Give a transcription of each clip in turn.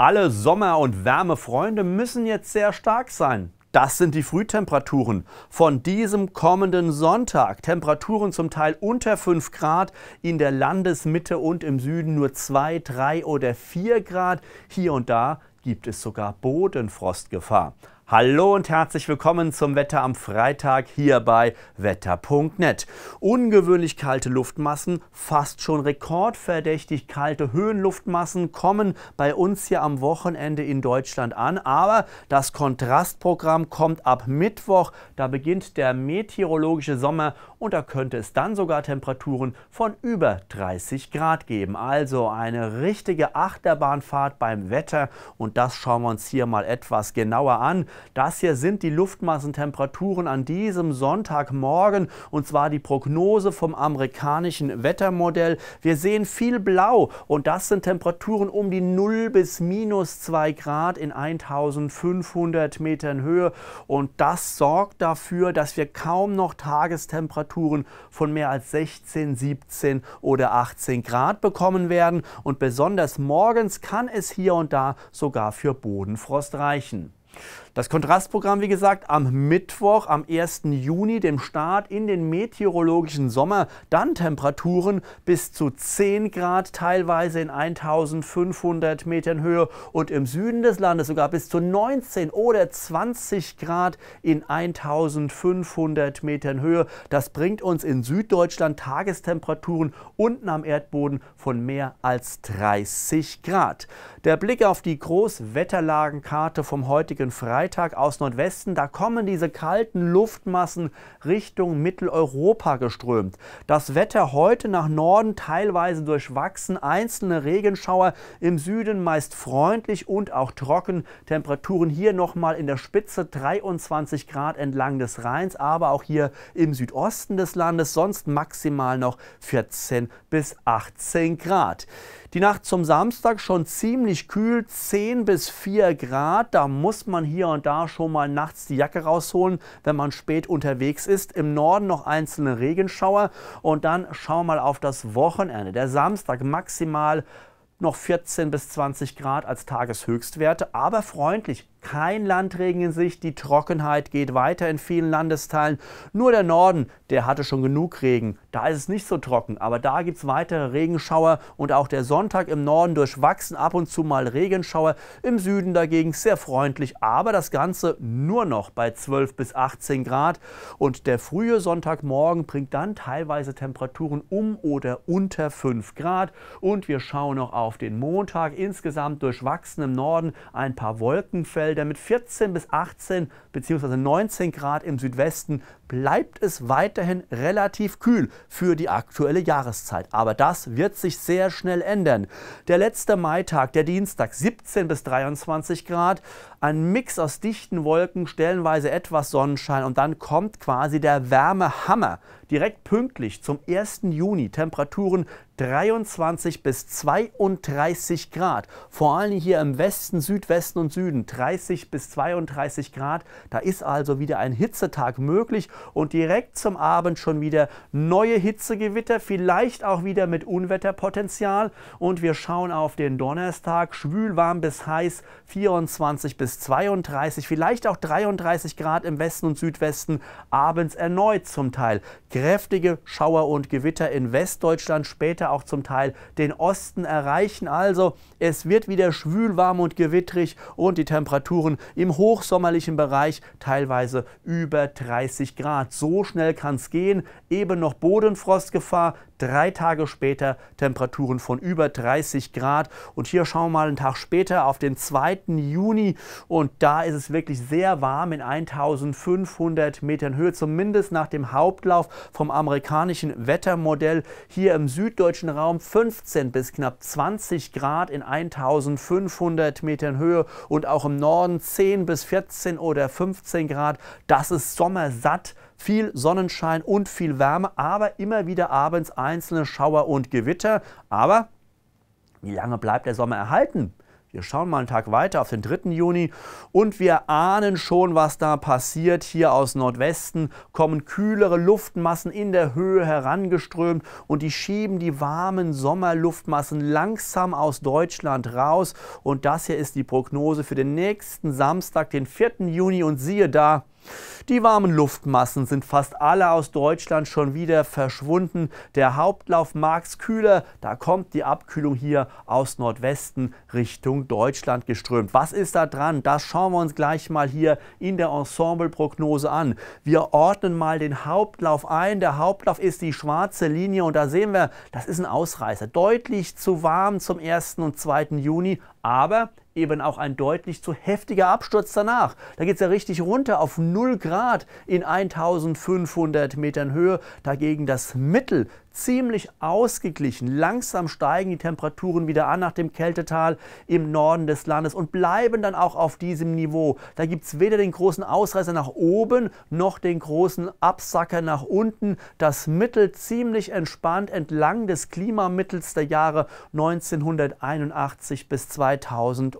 Alle Sommer- und Wärmefreunde müssen jetzt sehr stark sein. Das sind die Frühtemperaturen von diesem kommenden Sonntag. Temperaturen zum Teil unter 5 Grad, in der Landesmitte und im Süden nur 2, 3 oder 4 Grad. Hier und da gibt es sogar Bodenfrostgefahr. Hallo und herzlich willkommen zum Wetter am Freitag hier bei wetter.net. Ungewöhnlich kalte Luftmassen, fast schon rekordverdächtig kalte Höhenluftmassen kommen bei uns hier am Wochenende in Deutschland an, aber das Kontrastprogramm kommt ab Mittwoch, da beginnt der meteorologische Sommer und da könnte es dann sogar Temperaturen von über 30 Grad geben. Also eine richtige Achterbahnfahrt beim Wetter und das schauen wir uns hier mal etwas genauer an. Das hier sind die Luftmassentemperaturen an diesem Sonntagmorgen und zwar die Prognose vom amerikanischen Wettermodell. Wir sehen viel Blau und das sind Temperaturen um die 0 bis minus 2 Grad in 1500 Metern Höhe und das sorgt dafür, dass wir kaum noch Tagestemperaturen von mehr als 16, 17 oder 18 Grad bekommen werden und besonders morgens kann es hier und da sogar für Bodenfrost reichen. Das Kontrastprogramm, wie gesagt, am Mittwoch, am 1. Juni, dem Start in den meteorologischen Sommer, dann Temperaturen bis zu 10 Grad, teilweise in 1500 Metern Höhe und im Süden des Landes sogar bis zu 19 oder 20 Grad in 1500 Metern Höhe. Das bringt uns in Süddeutschland Tagestemperaturen unten am Erdboden von mehr als 30 Grad. Der Blick auf die Großwetterlagenkarte vom heutigen Freitag Freitag aus Nordwesten. Da kommen diese kalten Luftmassen Richtung Mitteleuropa geströmt. Das Wetter heute nach Norden teilweise durchwachsen, einzelne Regenschauer im Süden meist freundlich und auch trocken. Temperaturen hier nochmal in der Spitze 23 Grad entlang des Rheins, aber auch hier im Südosten des Landes sonst maximal noch 14 bis 18 Grad. Die Nacht zum Samstag schon ziemlich kühl, 10 bis 4 Grad. Da muss man hier und da schon mal nachts die Jacke rausholen, wenn man spät unterwegs ist. Im Norden noch einzelne Regenschauer. Und dann schauen wir mal auf das Wochenende. Der Samstag maximal noch 14 bis 20 Grad als Tageshöchstwerte, aber freundlich kein Landregen in Sicht. Die Trockenheit geht weiter in vielen Landesteilen. Nur der Norden, der hatte schon genug Regen. Da ist es nicht so trocken, aber da gibt es weitere Regenschauer und auch der Sonntag im Norden durchwachsen ab und zu mal Regenschauer. Im Süden dagegen sehr freundlich, aber das Ganze nur noch bei 12 bis 18 Grad. Und der frühe Sonntagmorgen bringt dann teilweise Temperaturen um oder unter 5 Grad. Und wir schauen noch auf den Montag. Insgesamt durchwachsen im Norden ein paar Wolkenfelder Kilometer mit 14 bis 18 bzw. 19 Grad im Südwesten bleibt es weiterhin relativ kühl für die aktuelle Jahreszeit. Aber das wird sich sehr schnell ändern. Der letzte Maitag, der Dienstag, 17 bis 23 Grad, ein Mix aus dichten Wolken, stellenweise etwas Sonnenschein und dann kommt quasi der Wärmehammer. Direkt pünktlich zum 1. Juni Temperaturen 23 bis 32 Grad. Vor allem hier im Westen, Südwesten und Süden 30 bis 32 Grad. Da ist also wieder ein Hitzetag möglich und direkt zum Abend schon wieder neue Hitzegewitter, vielleicht auch wieder mit Unwetterpotenzial. Und wir schauen auf den Donnerstag, schwül warm bis heiß, 24 bis 32, vielleicht auch 33 Grad im Westen und Südwesten, abends erneut zum Teil kräftige Schauer und Gewitter in Westdeutschland, später auch zum Teil den Osten erreichen. Also es wird wieder schwül warm und gewittrig und die Temperaturen im hochsommerlichen Bereich teilweise über 30 Grad. Grad. So schnell kann es gehen. Eben noch Bodenfrostgefahr, Drei Tage später Temperaturen von über 30 Grad. Und hier schauen wir mal einen Tag später auf den 2. Juni. Und da ist es wirklich sehr warm in 1500 Metern Höhe, zumindest nach dem Hauptlauf vom amerikanischen Wettermodell. Hier im süddeutschen Raum 15 bis knapp 20 Grad in 1500 Metern Höhe und auch im Norden 10 bis 14 oder 15 Grad. Das ist sommersatt viel Sonnenschein und viel Wärme, aber immer wieder abends einzelne Schauer und Gewitter. Aber wie lange bleibt der Sommer erhalten? Wir schauen mal einen Tag weiter auf den 3. Juni und wir ahnen schon, was da passiert. Hier aus Nordwesten kommen kühlere Luftmassen in der Höhe herangeströmt und die schieben die warmen Sommerluftmassen langsam aus Deutschland raus. Und das hier ist die Prognose für den nächsten Samstag, den 4. Juni. Und siehe da, die warmen Luftmassen sind fast alle aus Deutschland schon wieder verschwunden. Der Hauptlauf mag es kühler, da kommt die Abkühlung hier aus Nordwesten Richtung Deutschland geströmt. Was ist da dran? Das schauen wir uns gleich mal hier in der Ensemble-Prognose an. Wir ordnen mal den Hauptlauf ein. Der Hauptlauf ist die schwarze Linie und da sehen wir, das ist ein Ausreißer. Deutlich zu warm zum 1. und 2. Juni, aber eben auch ein deutlich zu heftiger Absturz danach. Da geht es ja richtig runter auf 0 Grad in 1500 Metern Höhe. Dagegen das Mittel ziemlich ausgeglichen. Langsam steigen die Temperaturen wieder an nach dem Kältetal im Norden des Landes und bleiben dann auch auf diesem Niveau. Da gibt es weder den großen Ausreißer nach oben noch den großen Absacker nach unten. Das Mittel ziemlich entspannt entlang des Klimamittels der Jahre 1981 bis 2000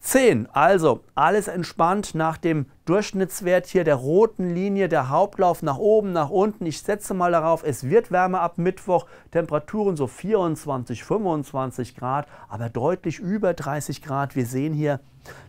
10. Also alles entspannt nach dem Durchschnittswert hier der roten Linie, der Hauptlauf nach oben, nach unten. Ich setze mal darauf, es wird wärmer ab Mittwoch, Temperaturen so 24, 25 Grad, aber deutlich über 30 Grad. Wir sehen hier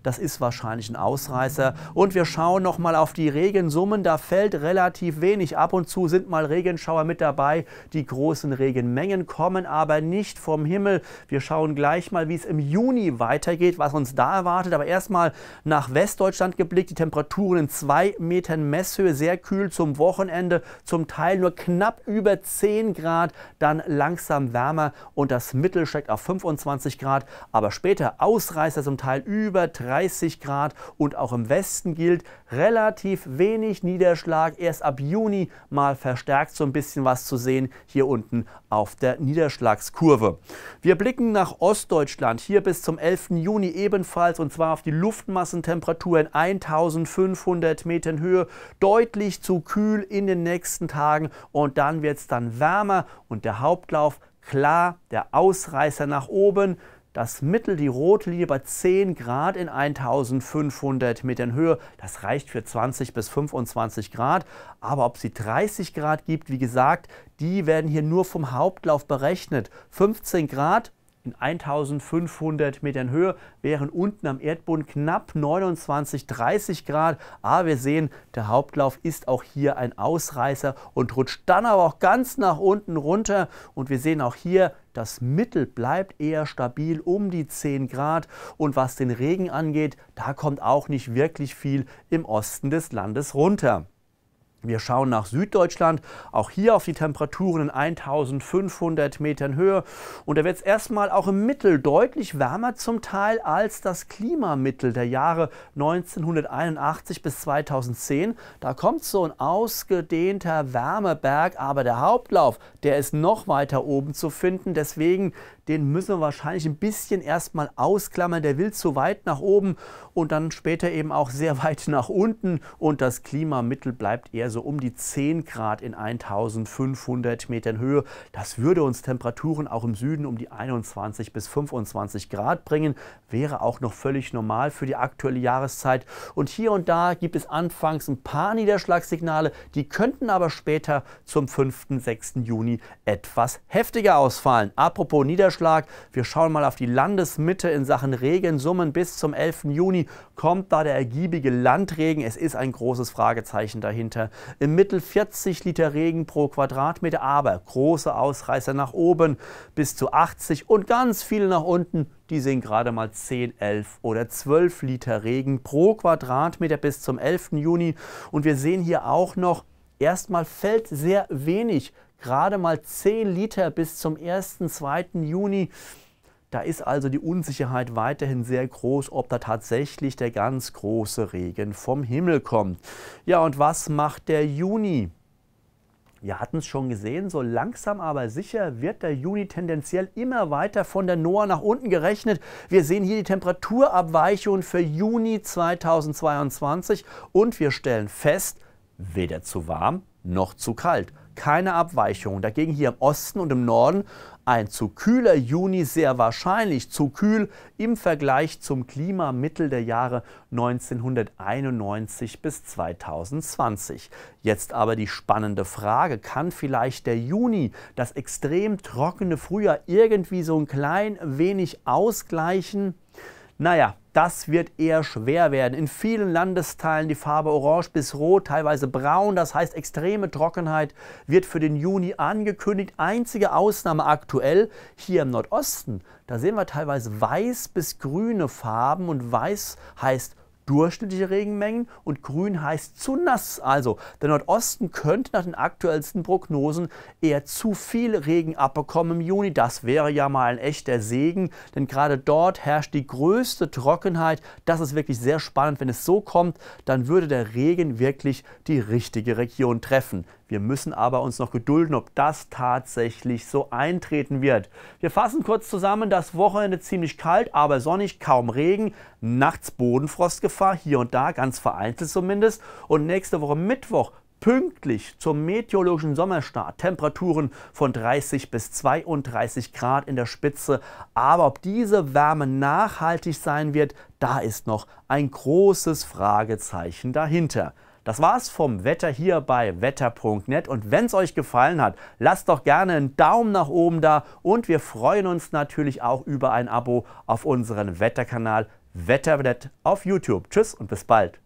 das ist wahrscheinlich ein Ausreißer. Und wir schauen nochmal auf die Regensummen. Da fällt relativ wenig. Ab und zu sind mal Regenschauer mit dabei. Die großen Regenmengen kommen aber nicht vom Himmel. Wir schauen gleich mal, wie es im Juni weitergeht, was uns da erwartet. Aber erstmal nach Westdeutschland geblickt. Die Temperaturen in zwei Metern Messhöhe. Sehr kühl zum Wochenende. Zum Teil nur knapp über 10 Grad. Dann langsam wärmer und das Mittel steckt auf 25 Grad. Aber später Ausreißer zum Teil über 30 Grad und auch im Westen gilt relativ wenig Niederschlag. Erst ab Juni mal verstärkt so ein bisschen was zu sehen hier unten auf der Niederschlagskurve. Wir blicken nach Ostdeutschland hier bis zum 11. Juni ebenfalls und zwar auf die Luftmassentemperatur in 1500 Metern Höhe. Deutlich zu kühl in den nächsten Tagen und dann wird es dann wärmer und der Hauptlauf klar der Ausreißer nach oben das Mittel, die rote Linie bei 10 Grad in 1500 Metern Höhe. Das reicht für 20 bis 25 Grad. Aber ob sie 30 Grad gibt, wie gesagt, die werden hier nur vom Hauptlauf berechnet. 15 Grad in 1500 Metern Höhe, während unten am Erdboden knapp 29, 30 Grad. Aber ah, wir sehen, der Hauptlauf ist auch hier ein Ausreißer und rutscht dann aber auch ganz nach unten runter. Und wir sehen auch hier, das Mittel bleibt eher stabil um die 10 Grad. Und was den Regen angeht, da kommt auch nicht wirklich viel im Osten des Landes runter. Wir schauen nach Süddeutschland, auch hier auf die Temperaturen in 1500 Metern Höhe. Und da wird es erstmal auch im Mittel deutlich wärmer zum Teil als das Klimamittel der Jahre 1981 bis 2010. Da kommt so ein ausgedehnter Wärmeberg, aber der Hauptlauf, der ist noch weiter oben zu finden. Deswegen den müssen wir wahrscheinlich ein bisschen erstmal ausklammern. Der will zu weit nach oben und dann später eben auch sehr weit nach unten. Und das Klimamittel bleibt eher so um die 10 Grad in 1500 Metern Höhe. Das würde uns Temperaturen auch im Süden um die 21 bis 25 Grad bringen. Wäre auch noch völlig normal für die aktuelle Jahreszeit. Und hier und da gibt es anfangs ein paar Niederschlagssignale. Die könnten aber später zum 5. 6. Juni etwas heftiger ausfallen. Apropos Niederschlag. Niederschlag. Wir schauen mal auf die Landesmitte in Sachen Regensummen. Bis zum 11. Juni kommt da der ergiebige Landregen. Es ist ein großes Fragezeichen dahinter. Im Mittel 40 Liter Regen pro Quadratmeter, aber große Ausreißer nach oben bis zu 80 und ganz viele nach unten die sehen gerade mal 10, 11 oder 12 Liter Regen pro Quadratmeter bis zum 11. Juni. Und wir sehen hier auch noch, erstmal fällt sehr wenig gerade mal 10 Liter bis zum 1. 2. Juni. Da ist also die Unsicherheit weiterhin sehr groß, ob da tatsächlich der ganz große Regen vom Himmel kommt. Ja, und was macht der Juni? Wir hatten es schon gesehen, so langsam aber sicher wird der Juni tendenziell immer weiter von der NOAA nach unten gerechnet. Wir sehen hier die Temperaturabweichungen für Juni 2022 und wir stellen fest, weder zu warm noch zu kalt keine Abweichung. Dagegen hier im Osten und im Norden ein zu kühler Juni sehr wahrscheinlich, zu kühl im Vergleich zum Klimamittel der Jahre 1991 bis 2020. Jetzt aber die spannende Frage, kann vielleicht der Juni das extrem trockene Frühjahr irgendwie so ein klein wenig ausgleichen? Naja, das wird eher schwer werden. In vielen Landesteilen die Farbe orange bis rot, teilweise braun, das heißt extreme Trockenheit wird für den Juni angekündigt. Einzige Ausnahme aktuell hier im Nordosten, da sehen wir teilweise weiß bis grüne Farben und weiß heißt durchschnittliche Regenmengen und grün heißt zu nass. Also der Nordosten könnte nach den aktuellsten Prognosen eher zu viel Regen abbekommen im Juni. Das wäre ja mal ein echter Segen, denn gerade dort herrscht die größte Trockenheit. Das ist wirklich sehr spannend. Wenn es so kommt, dann würde der Regen wirklich die richtige Region treffen. Wir müssen aber uns noch gedulden, ob das tatsächlich so eintreten wird. Wir fassen kurz zusammen, das Wochenende ziemlich kalt, aber sonnig, kaum Regen, nachts Bodenfrostgefahr, hier und da, ganz vereinzelt zumindest. Und nächste Woche Mittwoch pünktlich zum meteorologischen Sommerstart Temperaturen von 30 bis 32 Grad in der Spitze. Aber ob diese Wärme nachhaltig sein wird, da ist noch ein großes Fragezeichen dahinter. Das war's vom Wetter hier bei wetter.net und wenn es euch gefallen hat, lasst doch gerne einen Daumen nach oben da und wir freuen uns natürlich auch über ein Abo auf unseren Wetterkanal Wetternet auf YouTube. Tschüss und bis bald.